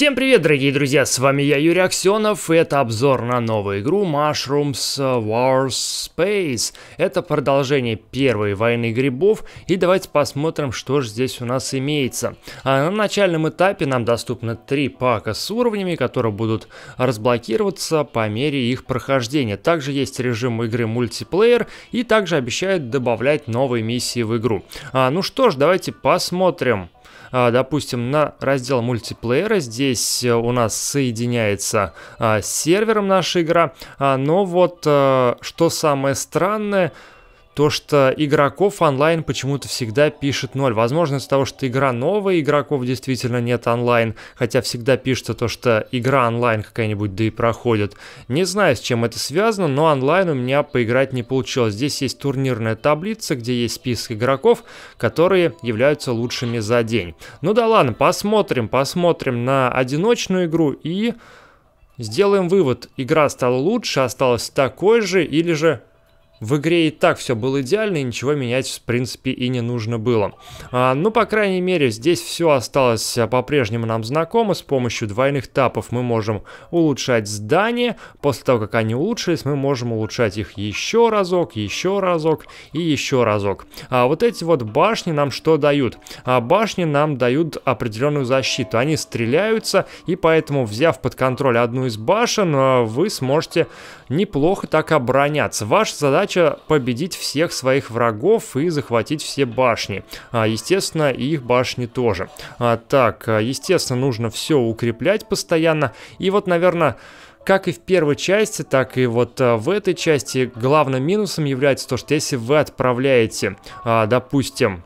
Всем привет, дорогие друзья, с вами я, Юрий Аксенов, и это обзор на новую игру Mushrooms Wars Space. Это продолжение первой войны грибов, и давайте посмотрим, что же здесь у нас имеется. А на начальном этапе нам доступно три пака с уровнями, которые будут разблокироваться по мере их прохождения. Также есть режим игры мультиплеер, и также обещают добавлять новые миссии в игру. А, ну что ж, давайте посмотрим. А, допустим, на раздел мультиплеера. Здесь э, у нас соединяется а, с сервером наша игра. А, но вот э, что самое странное, то, что игроков онлайн почему-то всегда пишет 0. Возможно, из-за того, что игра новая, игроков действительно нет онлайн, хотя всегда пишется то, что игра онлайн какая-нибудь, да и проходит. Не знаю, с чем это связано, но онлайн у меня поиграть не получилось. Здесь есть турнирная таблица, где есть список игроков, которые являются лучшими за день. Ну да ладно, посмотрим, посмотрим на одиночную игру и... Сделаем вывод, игра стала лучше, осталась такой же или же в игре и так все было идеально, и ничего менять, в принципе, и не нужно было. А, ну, по крайней мере, здесь все осталось э, по-прежнему нам знакомо. С помощью двойных тапов мы можем улучшать здания. После того, как они улучшились, мы можем улучшать их еще разок, еще разок и еще разок. А вот эти вот башни нам что дают? А башни нам дают определенную защиту. Они стреляются, и поэтому, взяв под контроль одну из башен, э, вы сможете неплохо так обороняться. Ваша задача задача победить всех своих врагов и захватить все башни. А, естественно, и их башни тоже. А, так, а, естественно, нужно все укреплять постоянно. И вот, наверное... Как и в первой части, так и вот а, в этой части главным минусом является то, что если вы отправляете, а, допустим,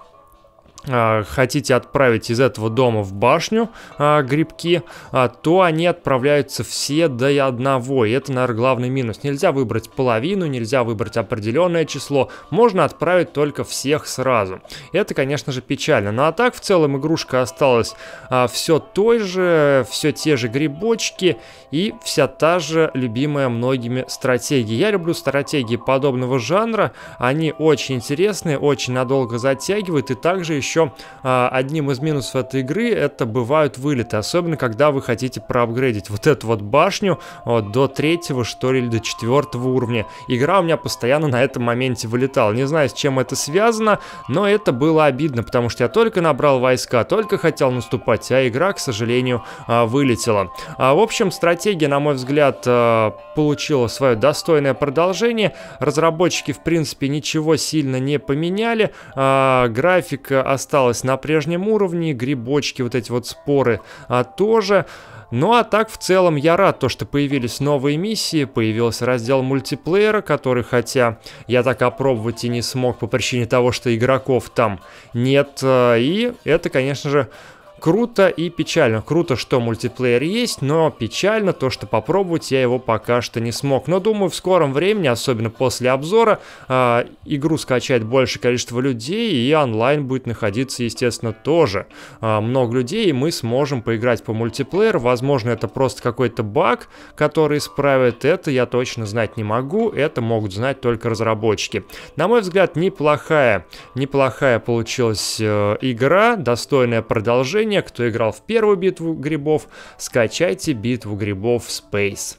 а, хотите отправить из этого дома в башню а, грибки, а, то они отправляются все до и одного. И это, наверное, главный минус. Нельзя выбрать половину, нельзя выбрать определенное число. Можно отправить только всех сразу. Это, конечно же, печально. Ну а так, в целом, игрушка осталась все той же, все те же грибочки и вся та же любимая многими стратегия. Я люблю стратегии подобного жанра. Они очень интересные, очень надолго затягивают и также еще еще а, одним из минусов этой игры это бывают вылеты, особенно когда вы хотите проапгрейдить вот эту вот башню до третьего, что ли, или до четвертого уровня. Игра у меня постоянно на этом моменте вылетала. Не знаю, с чем это связано, но это было обидно, потому что я только набрал войска, только хотел наступать, а игра, к сожалению, а, вылетела. А, в общем, стратегия, на мой взгляд, получила свое достойное продолжение. Разработчики, в принципе, ничего сильно не поменяли. график. осталась осталось на прежнем уровне, грибочки, вот эти вот споры а, тоже. Ну а так, в целом, я рад, то, что появились новые миссии, появился раздел мультиплеера, который, хотя я так опробовать и не смог по причине того, что игроков там нет, э, и это, конечно же, круто и печально. Круто, что мультиплеер есть, но печально то, что попробовать я его пока что не смог. Но думаю, в скором времени, особенно после обзора, э, игру скачает большее количество людей, и онлайн будет находиться, естественно, тоже э, много людей, и мы сможем поиграть по мультиплееру. Возможно, это просто какой-то баг, который исправит это, я точно знать не могу, это могут знать только разработчики. На мой взгляд, неплохая, неплохая получилась э, игра, достойное продолжение, кто играл в первую битву грибов, скачайте битву грибов Space.